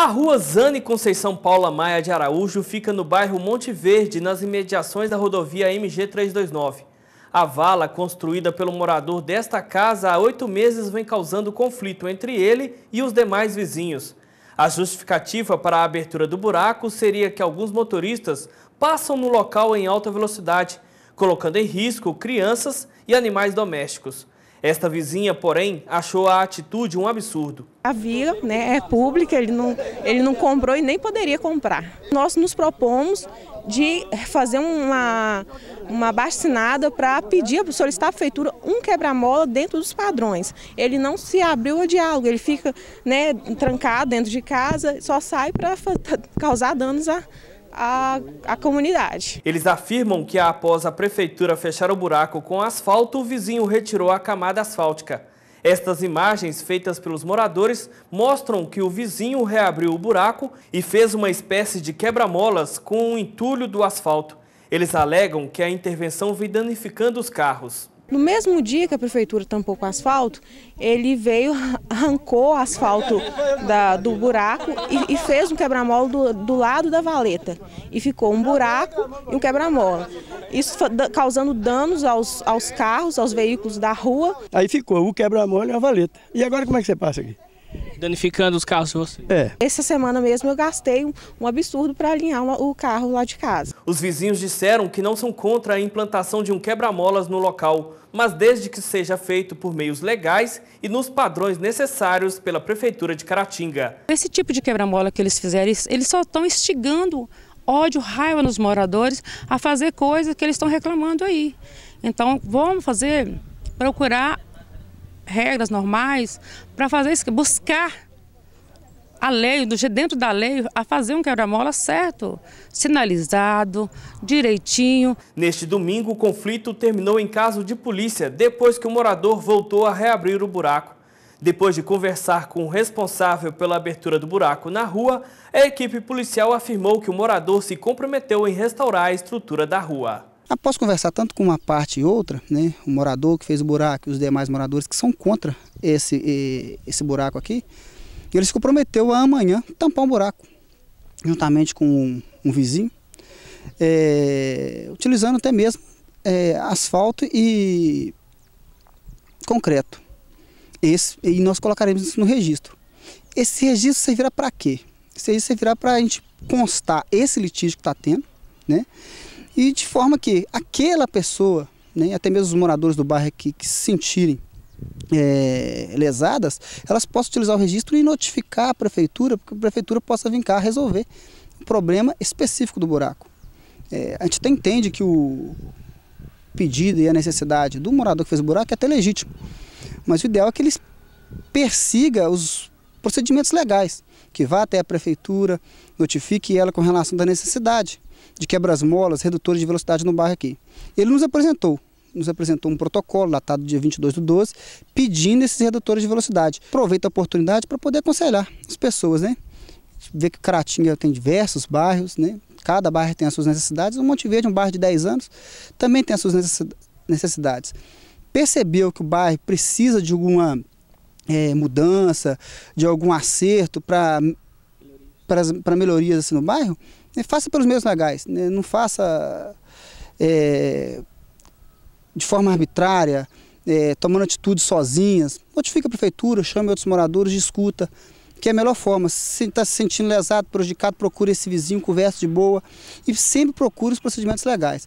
A rua Zane Conceição Paula Maia de Araújo fica no bairro Monte Verde, nas imediações da rodovia MG329. A vala, construída pelo morador desta casa há oito meses, vem causando conflito entre ele e os demais vizinhos. A justificativa para a abertura do buraco seria que alguns motoristas passam no local em alta velocidade, colocando em risco crianças e animais domésticos. Esta vizinha, porém, achou a atitude um absurdo. A via né, é pública, ele não, ele não comprou e nem poderia comprar. Nós nos propomos de fazer uma, uma bastinada para pedir, solicitar a prefeitura um quebra-mola dentro dos padrões. Ele não se abriu ao diálogo, ele fica né, trancado dentro de casa, só sai para causar danos a a, a comunidade. Eles afirmam que após a prefeitura fechar o buraco com asfalto, o vizinho retirou a camada asfáltica. Estas imagens feitas pelos moradores mostram que o vizinho reabriu o buraco e fez uma espécie de quebra-molas com o entulho do asfalto. Eles alegam que a intervenção vem danificando os carros. No mesmo dia que a prefeitura tampou com asfalto, ele veio, arrancou o asfalto da, do buraco e, e fez um quebra-mola do, do, lado da valeta. E ficou um buraco e um quebra-mola. Isso causando danos aos, aos carros, aos veículos da rua. Aí ficou o quebra-mola e a valeta. E agora como é que você passa aqui? danificando os carros de vocês. É. Essa semana mesmo eu gastei um, um absurdo para alinhar uma, o carro lá de casa. Os vizinhos disseram que não são contra a implantação de um quebra-molas no local, mas desde que seja feito por meios legais e nos padrões necessários pela Prefeitura de Caratinga. Esse tipo de quebra-mola que eles fizeram, eles só estão instigando ódio, raiva nos moradores a fazer coisas que eles estão reclamando aí. Então vamos fazer, procurar regras normais para fazer isso, buscar a lei, dentro da lei, a fazer um quebra-mola certo, sinalizado, direitinho. Neste domingo, o conflito terminou em caso de polícia, depois que o morador voltou a reabrir o buraco. Depois de conversar com o responsável pela abertura do buraco na rua, a equipe policial afirmou que o morador se comprometeu em restaurar a estrutura da rua. Após ah, conversar tanto com uma parte e outra, né, o morador que fez o buraco e os demais moradores que são contra esse, esse buraco aqui, ele se comprometeu a amanhã tampar um buraco, juntamente com um, um vizinho, é, utilizando até mesmo é, asfalto e concreto. Esse, e nós colocaremos isso no registro. Esse registro servirá para quê? Esse registro servirá para a gente constar esse litígio que está tendo, né? E de forma que aquela pessoa, né, até mesmo os moradores do bairro aqui que se sentirem é, lesadas, elas possam utilizar o registro e notificar a prefeitura, porque a prefeitura possa vir cá resolver o problema específico do buraco. É, a gente até entende que o pedido e a necessidade do morador que fez o buraco é até legítimo, mas o ideal é que eles persiga os procedimentos legais, que vá até a prefeitura, notifique ela com relação da necessidade de quebras-molas, redutores de velocidade no bairro aqui. Ele nos apresentou, nos apresentou um protocolo datado dia 22 do 12, pedindo esses redutores de velocidade. Aproveita a oportunidade para poder aconselhar as pessoas, né? Ver que Caratinga tem diversos bairros, né? Cada bairro tem as suas necessidades. O Monte Verde, é um bairro de 10 anos, também tem as suas necessidades. Percebeu que o bairro precisa de alguma é, mudança, de algum acerto para para melhorias assim, no bairro, né, faça pelos meios legais, né, não faça é, de forma arbitrária, é, tomando atitudes sozinhas. Notifique a prefeitura, chame outros moradores, discuta, que é a melhor forma. Se está se sentindo lesado, prejudicado, procure esse vizinho, conversa de boa e sempre procure os procedimentos legais.